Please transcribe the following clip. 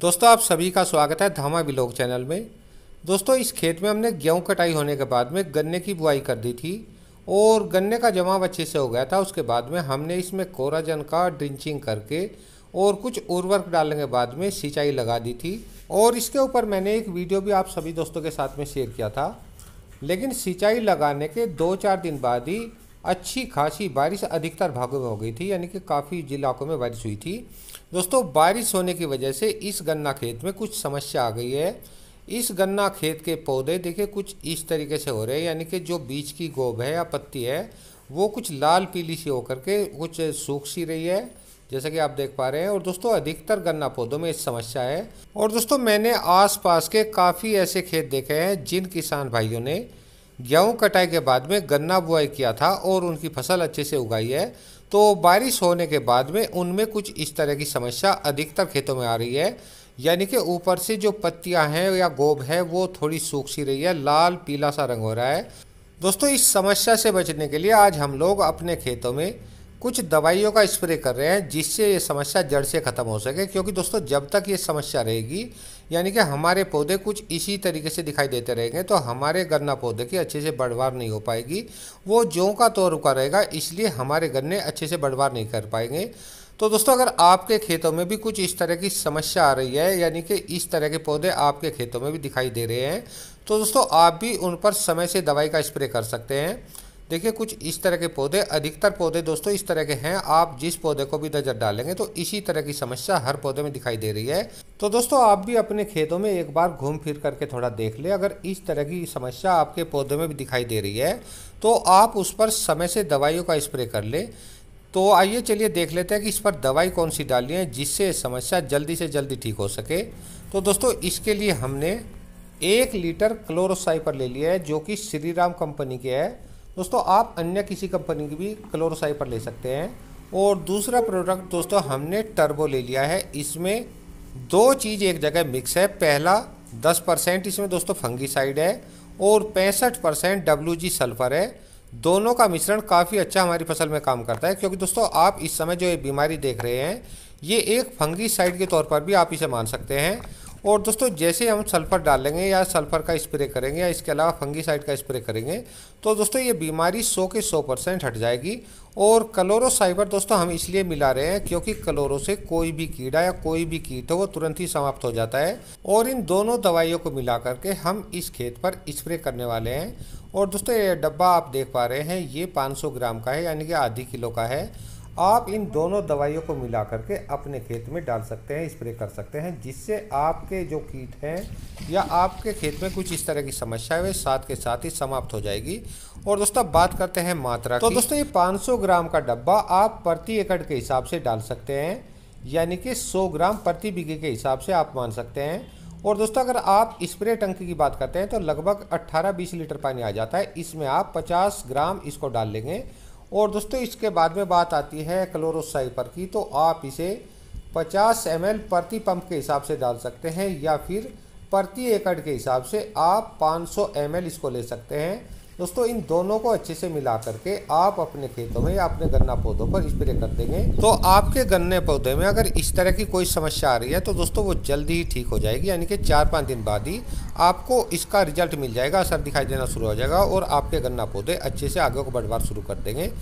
दोस्तों आप सभी का स्वागत है धामा बिलोक चैनल में दोस्तों इस खेत में हमने गेहूं कटाई होने के बाद में गन्ने की बुआई कर दी थी और गन्ने का जमाव अच्छे से हो गया था उसके बाद में हमने इसमें कोराजन का ड्रिंचिंग करके और कुछ उर्वरक डालने के बाद में सिंचाई लगा दी थी और इसके ऊपर मैंने एक वीडियो भी आप सभी दोस्तों के साथ में शेयर किया था लेकिन सिंचाई लगाने के दो चार दिन बाद ही अच्छी खासी बारिश अधिकतर भागों में हो गई थी यानी कि काफ़ी जिलाकों में बारिश हुई थी दोस्तों बारिश होने की वजह से इस गन्ना खेत में कुछ समस्या आ गई है इस गन्ना खेत के पौधे देखिए कुछ इस तरीके से हो रहे हैं यानी कि जो बीज की गोब है या पत्ती है वो कुछ लाल पीली सी होकर के कुछ सूख सी रही है जैसा कि आप देख पा रहे हैं और दोस्तों अधिकतर गन्ना पौधों में इस समस्या है और दोस्तों मैंने आसपास के काफ़ी ऐसे खेत देखे हैं जिन किसान भाइयों ने गेहूँ कटाई के बाद में गन्ना बुआई किया था और उनकी फसल अच्छे से उगाई है तो बारिश होने के बाद में उनमें कुछ इस तरह की समस्या अधिकतर खेतों में आ रही है यानी कि ऊपर से जो पत्तियां हैं या गोब है वो थोड़ी सूख सी रही है लाल पीला सा रंग हो रहा है दोस्तों इस समस्या से बचने के लिए आज हम लोग अपने खेतों में कुछ दवाइयों का स्प्रे कर रहे हैं जिससे ये समस्या जड़ से ख़त्म हो सके क्योंकि दोस्तों जब तक ये समस्या रहेगी यानी कि हमारे पौधे कुछ इसी तरीके से दिखाई देते रहेंगे तो हमारे गन्ना पौधे की अच्छे से बढ़वार नहीं हो पाएगी वो जौ का तो रुका रहेगा इसलिए हमारे गन्ने अच्छे से बढ़वार नहीं कर पाएंगे तो दोस्तों अगर आपके खेतों में भी कुछ इस तरह की समस्या आ रही है यानी कि इस तरह के पौधे आपके खेतों में भी दिखाई दे रहे हैं तो दोस्तों आप भी उन पर समय से दवाई का स्प्रे कर सकते हैं देखिए कुछ इस तरह के पौधे अधिकतर पौधे दोस्तों इस तरह के हैं आप जिस पौधे को भी नज़र डालेंगे तो इसी तरह की समस्या हर पौधे में दिखाई दे रही है तो दोस्तों आप भी अपने खेतों में एक बार घूम फिर करके थोड़ा देख ले अगर इस तरह की समस्या आपके पौधे में भी दिखाई दे रही है तो आप उस पर समय से दवाइयों का स्प्रे कर ले तो आइए चलिए देख लेते हैं कि इस पर दवाई कौन सी डालनी है जिससे समस्या जल्दी से जल्दी ठीक हो सके तो दोस्तों इसके लिए हमने एक लीटर क्लोरोसाइपर ले लिया है जो कि श्री राम कंपनी के है दोस्तों आप अन्य किसी कंपनी की भी क्लोरोसाइपर ले सकते हैं और दूसरा प्रोडक्ट दोस्तों हमने टर्बो ले लिया है इसमें दो चीज़ एक जगह मिक्स है पहला दस परसेंट इसमें दोस्तों फंगीसाइड है और पैंसठ परसेंट डब्ल्यू जी सल्फ़र है दोनों का मिश्रण काफ़ी अच्छा हमारी फसल में काम करता है क्योंकि दोस्तों आप इस समय जो ये बीमारी देख रहे हैं ये एक फंगीसाइड के तौर पर भी आप इसे मान सकते हैं और दोस्तों जैसे हम सल्फ़र डालेंगे या सल्फ़र का स्प्रे करेंगे या इसके अलावा फंगीसाइड का स्प्रे करेंगे तो दोस्तों ये बीमारी 100 के 100 परसेंट हट जाएगी और कलोरोसाइबर दोस्तों हम इसलिए मिला रहे हैं क्योंकि कलोरो से कोई भी कीड़ा या कोई भी कीट हो वो तुरंत ही समाप्त हो जाता है और इन दोनों दवाइयों को मिला करके हम इस खेत पर स्प्रे करने वाले हैं और दोस्तों ये डब्बा आप देख पा रहे हैं ये पाँच ग्राम का है यानी कि आधी किलो का है आप इन दोनों दवाइयों को मिला करके अपने खेत में डाल सकते हैं स्प्रे कर सकते हैं जिससे आपके जो कीट हैं या आपके खेत में कुछ इस तरह की समस्या है साथ के साथ ही समाप्त हो जाएगी और दोस्तों बात करते हैं मात्रा तो दोस्तों ये 500 ग्राम का डब्बा आप प्रति एकड़ के हिसाब से डाल सकते हैं यानी कि सौ ग्राम प्रति बीघे के हिसाब से आप मान सकते हैं और दोस्तों अगर आप स्प्रे टंकी की बात करते हैं तो लगभग अट्ठारह बीस लीटर पानी आ जाता है इसमें आप पचास ग्राम इसको डाल लेंगे और दोस्तों इसके बाद में बात आती है क्लोरोसाइपर की तो आप इसे 50 एम प्रति पंप के हिसाब से डाल सकते हैं या फिर प्रति एकड़ के हिसाब से आप 500 एम इसको ले सकते हैं दोस्तों इन दोनों को अच्छे से मिला करके आप अपने खेतों में या अपने गन्ना पौधों पर स्प्रे कर देंगे तो आपके गन्ने पौधे में अगर इस तरह की कोई समस्या आ रही है तो दोस्तों वो जल्दी ही ठीक हो जाएगी यानी कि चार पाँच दिन बाद ही आपको इसका रिजल्ट मिल जाएगा असर दिखाई देना शुरू हो जाएगा और आपके गन्ना पौधे अच्छे से आगे को बढ़वार शुरू कर देंगे